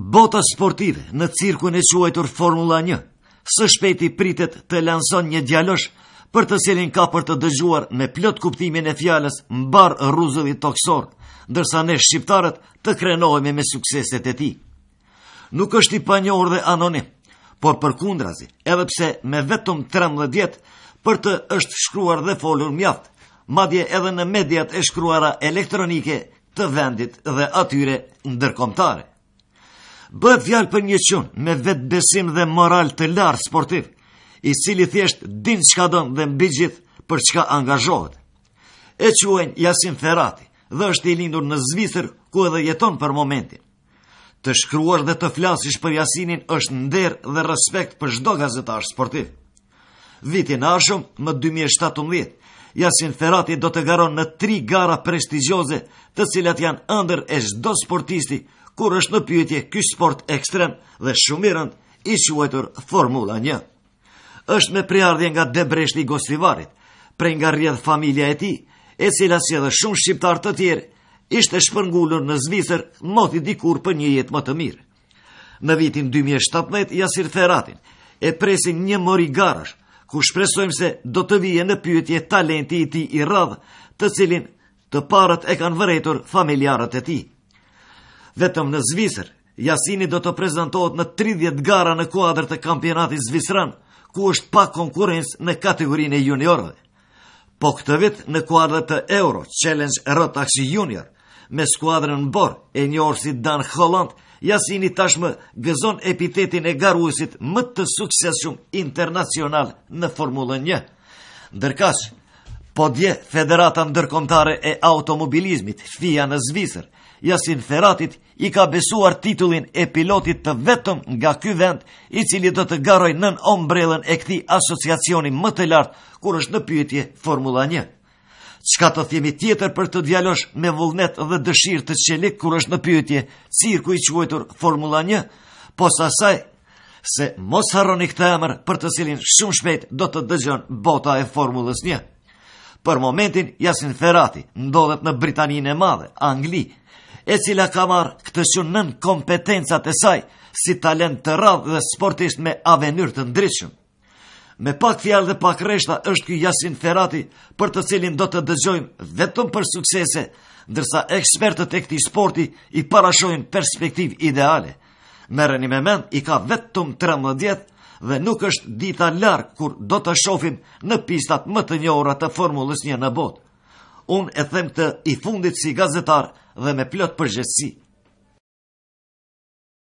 Bota sportive në cirkun e quajtur Formula 1, së shpeti pritet të lanson një djalosh për të selin ka për të dëgjuar me plot kuptimin e fjales mbar ruzëvi toksor, dërsa ne shqiptarët të krenohemi me sukseset e ti. Nuk është i panjohur dhe anonim, por për kundrazi, edhe pse me vetëm 13 vjetë, për të është shkruar dhe folur mjaftë, madje edhe në mediat e shkruara elektronike të vendit dhe atyre ndërkomtare bëhet fjalë për një çun me vetë besim dhe moral të lartë sportiv, i cili thjesht din çka don dhe mbi gjithë për çka angazhohet. E quajn Yasin Ferati dhe është i lindur në Zvicër ku edhe jeton për momentin. Të shkruash dhe të flasish për Jasinin është nder dhe respekt për çdo gazetar sportiv. Vitin arshëm, më 2017, Jasin Ferati do të garon në tri gara prestigjoze të cilat janë ndër e shdo sportisti kur është në pyetje ky sport ekstrem dhe shumë i rënd i quajtur Formula 1. Është me priardhje nga Debreshti Gostivarit, prej nga rrjedh familja e tij, e cila si edhe shumë shqiptar të tjerë ishte shpërngulur në Zvicër moti dikur për një jetë më të mirë. Në vitin 2017 Jasir Ferratin e presin një mori garash, ku shpresojmë se do të vije në pyetje talenti i tij i radh, të cilin të parët e kanë vërejtur familjarët e tij vetëm në Zvisër. Jasini do të prezentohet në 30 gara në kuadrë të kampionatit Zvisran, ku është pa konkurencë në kategorinë e juniorëve. Po këtë vit në kuadrë të Euro Challenge Rotax Junior, me skuadrën Bor e njohur si Dan Holland, Jasini tashmë gëzon epitetin e garuesit më të suksesshëm internacional në Formulën 1. Ndërkësh, Po dje, Federata Ndërkomtare e Automobilizmit, shfia në Zvisër, Jasin Feratit i ka besuar titullin e pilotit të vetëm nga ky vend, i cili do të garoj nën ombrellën e këtij asociacioni më të lartë kur është në pyetje Formula 1. Çka të themi tjetër për të djalosh me vullnet dhe dëshirë të çelik kur është në pyetje cirku i qëvojtur Formula 1, pos asaj se mos haroni këtë emër për të cilin shumë shpejt do të dëgjon bota e Formulës 1 për momentin Jasin Ferati, ndodhet në Britaninë e Madhe, Angli, e cila ka marë këtë shumë nën kompetencat e saj, si talent të radhë dhe sportisht me avenyr të ndryshëm. Me pak fjallë dhe pak reshta është kjo Jasin Ferati, për të cilin do të dëgjojmë vetëm për suksese, ndërsa ekspertët e këti sporti i parashojnë perspektiv ideale. Mërën i me mend, i ka vetëm 13 dhe nuk është dita larkë kur do të shofim në pistat më të njohra të formullës një në botë. Unë e them të i fundit si gazetar dhe me plot përgjësi.